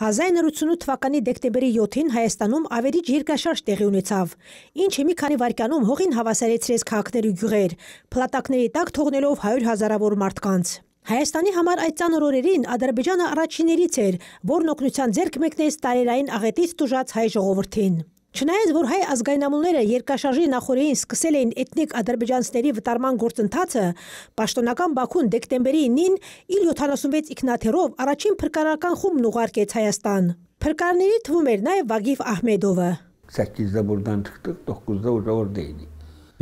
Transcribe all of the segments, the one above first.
1988 թվականի դեկտեմբերի 7-ին Հայաստանում ավերիչ երկաշարժ տեղի ունեցավ, ինչը մի քանի վարկյանում հողին հավասարեցրեց քաղաքներ ու գյուղեր, փլատակների տակ թողնելով 100 հազարավոր մարդկանց։ Հայաստանի համար այդ ցանր օրերին Ադրբեջանը առաջիններից էր, որն օգնության ձեռք մեկնեց տարերային աղետից տուժած հայ ժողովրդին։ Չնայած որ հայ ազգայնամունները երկաշարժի նախորդին սկսել էին էթնիկ ադրբեջանցիների վտարման գործընթացը, պաշտոնական Բաքուն դեկտեմբերի 9-ին Իլ-76 ինքնաթիռով առաջին փրկարարական խումբն ուղարկեց Հայաստան։ Փրկարների թվում էր նաև Վագիվ Ահմեդովը։ Սակիզ զաբուրդան թղթ թող կուզա ուժավոր դեյնի։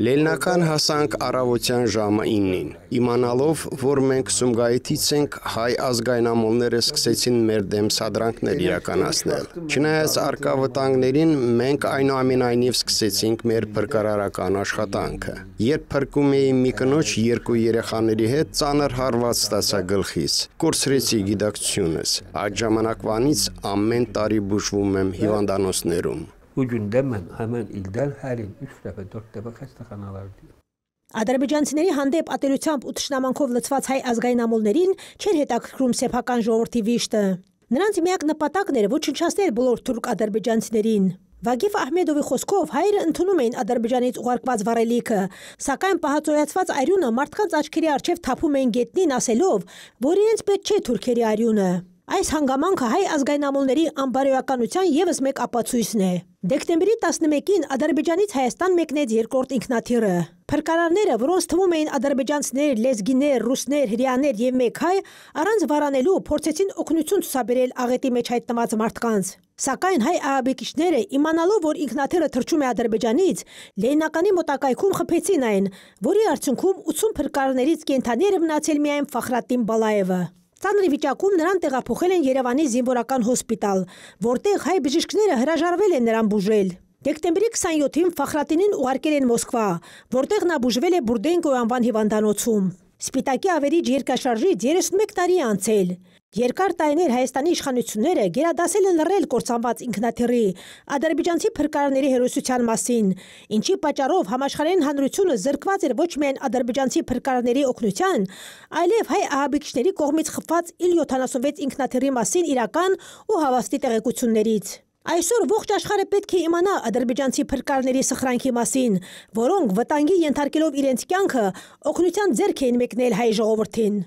Լելնական հասանք առավոտյան ժամը 9-ին։ Իմանալով, որ մենք Սումգայիթից ենք, հայ ազգայնամոլները սկսեցին մեր դեմ սադրանքներ իրականացնել։ Չնայած արկա վտանգներին, մենք այնուամենայնիվ սկսեցինք մեր փրկարարական աշխատանքը։ Երբ փրկում էի մի կնոջ երկու երեխաների հետ, ծանր հարված ստացա գլխիս։ Կորցրեցի գիտակցությունս։ Այդ ժամանակվանից ամեն տարի բուժվում եմ հիվանդանոցներում։ Bu gündemle hemen ilden her yıl 3 defa 4 defa xəstəxanalar diyor. Ադրբեջանցիների հանդեպ ատելությամբ ու թշնամանքով լցված հայ ազգային ամուլներին չեր հետաքրքրում սեփական ժողովրդի վիշտը։ Նրանց միակ նպատակն էր ոչնչացնել բոլոր թուրք ադրբեջանցիներին։ Վագիֆ Ահմեդովի խոսքով հայրը ընդունում էին Ադրբեջանից ուղարկված վարելիքը, սակայն պահածոյացված արյունը մարդկանց աչքերի արջև թափում էին գետնին ասելով, որ իրենց պետք չէ թուրքերի արյունը։ Այս հանգամանքը հայ ազգայնամոլների անբարոյականության եւս մեկ ապացույցն է։ Դեկտեմբերի 11-ին Ադրբեջանից Հայաստան մեկնեց երկրորդ ինքնաթիռը։ Փրկարարները, որոնց թվում էին ադրբեջանցներ, լեզգիներ, ռուսներ, հрьяաներ եւ մեկ հայ, առանց վարանելու փորձեցին օգնություն ցուսաբերել աղետի մեջ հայտնված մարդկանց։ Սակայն հայ ահաբեկիչները, իմանալով, որ ինքնաթիռը թռչում է Ադրբեջանից, Լեննականի մոտակայքում խփեցին այն, որի արդյունքում 80 փրկարարներից կենթանի էր մնացել միայն Ֆախրատին Բալաևը։ Ծանրի վիճակում նրան տեղափոխել են Երևանի զինվորական հոսպիտալ, որտեղ հայ բժիշկները հրաժարվել են նրան բուժել։ Դեկտեմբերի 27-ին Ֆախրատինին ուղարկել են Մոսկվա, որտեղ նա բուժվել է Բուրդենկոյ անվան հիվանդանոցում։ Սպիտակի ավերիջ երկաշարժից 31 տարի անցել։ Երկար տարիներ Հայաստանի իշխանությունները գերադասել են լռել կործանված ինքնաթիռի ադրբեջանցի փրկարարների հերոսության մասին, ինչի պատճառով համաշխարհային հանրությունը զրկված էր ոչ միայն ադրբեջանցի փրկարարների օգնության, այլև հայ ահաբեկիչների կողմից խփված Իլ-76 ինքնաթիռի մասին իրական ու հավաստի տեղեկություններից։ Այսօր ողջ աշխարհը պետք է իմանա ադրբեջանցի փրկարների սխրանքի մասին, որոնք վտանգի ենթարկելով իրենց կյանքը, օգնության ձեռք էին մեկնել հայ ժողովրդին։